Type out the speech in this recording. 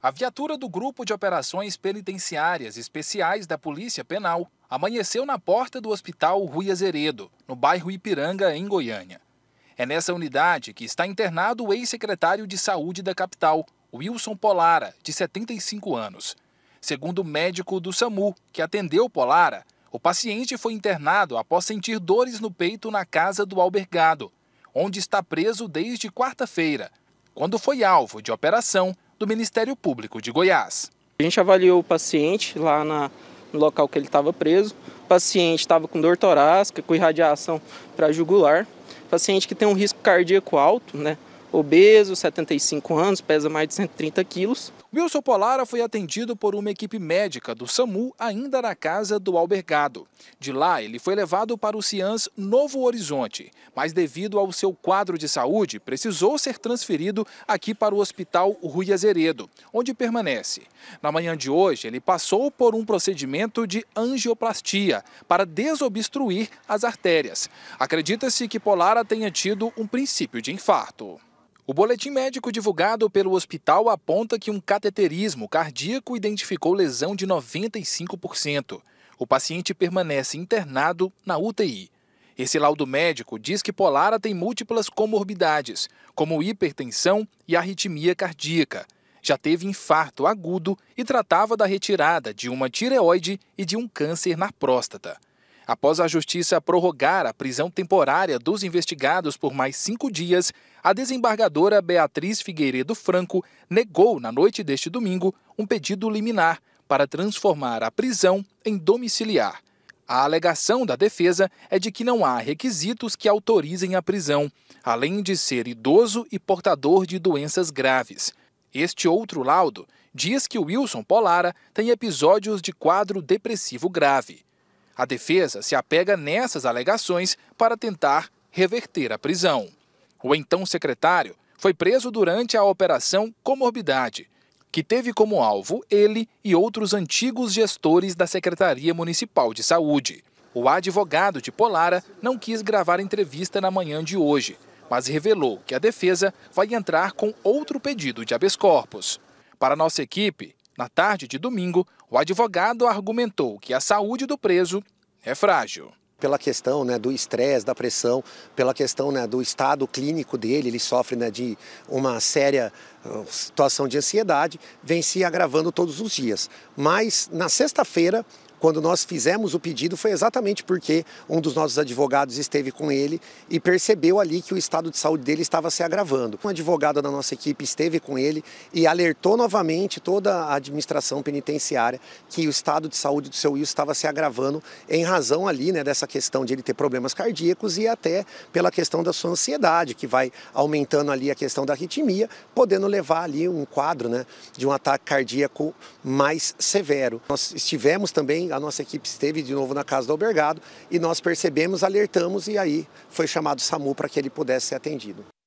A viatura do Grupo de Operações Penitenciárias Especiais da Polícia Penal amanheceu na porta do Hospital Rui Azeredo, no bairro Ipiranga, em Goiânia. É nessa unidade que está internado o ex-secretário de Saúde da capital, Wilson Polara, de 75 anos. Segundo o médico do SAMU, que atendeu Polara, o paciente foi internado após sentir dores no peito na casa do albergado, onde está preso desde quarta-feira, quando foi alvo de operação do Ministério Público de Goiás. A gente avaliou o paciente lá na, no local que ele estava preso. O paciente estava com dor torácica, com irradiação para jugular. Paciente que tem um risco cardíaco alto, né? obeso, 75 anos, pesa mais de 130 quilos. Wilson Polara foi atendido por uma equipe médica do SAMU ainda na casa do albergado. De lá, ele foi levado para o CIANS Novo Horizonte, mas devido ao seu quadro de saúde, precisou ser transferido aqui para o Hospital Rui Azeredo, onde permanece. Na manhã de hoje, ele passou por um procedimento de angioplastia para desobstruir as artérias. Acredita-se que Polara tenha tido um princípio de infarto. O boletim médico divulgado pelo hospital aponta que um cateterismo cardíaco identificou lesão de 95%. O paciente permanece internado na UTI. Esse laudo médico diz que Polara tem múltiplas comorbidades, como hipertensão e arritmia cardíaca. Já teve infarto agudo e tratava da retirada de uma tireoide e de um câncer na próstata. Após a Justiça prorrogar a prisão temporária dos investigados por mais cinco dias, a desembargadora Beatriz Figueiredo Franco negou, na noite deste domingo, um pedido liminar para transformar a prisão em domiciliar. A alegação da defesa é de que não há requisitos que autorizem a prisão, além de ser idoso e portador de doenças graves. Este outro laudo diz que Wilson Polara tem episódios de quadro depressivo grave. A defesa se apega nessas alegações para tentar reverter a prisão. O então secretário foi preso durante a Operação Comorbidade, que teve como alvo ele e outros antigos gestores da Secretaria Municipal de Saúde. O advogado de Polara não quis gravar entrevista na manhã de hoje, mas revelou que a defesa vai entrar com outro pedido de habeas corpus. Para nossa equipe, na tarde de domingo, o advogado argumentou que a saúde do preso é frágil pela questão né, do estresse, da pressão, pela questão né, do estado clínico dele, ele sofre né, de uma séria ah, situação de ansiedade, vem se agravando todos os dias. Mas na sexta-feira, quando nós fizemos o pedido foi exatamente porque um dos nossos advogados esteve com ele e percebeu ali que o estado de saúde dele estava se agravando. Uma advogada da nossa equipe esteve com ele e alertou novamente toda a administração penitenciária que o estado de saúde do seu Wilson estava se agravando em razão ali né, dessa questão de ele ter problemas cardíacos e até pela questão da sua ansiedade, que vai aumentando ali a questão da arritmia, podendo levar ali um quadro né, de um ataque cardíaco mais severo. Nós estivemos também a nossa equipe esteve de novo na casa do albergado e nós percebemos, alertamos e aí foi chamado o SAMU para que ele pudesse ser atendido.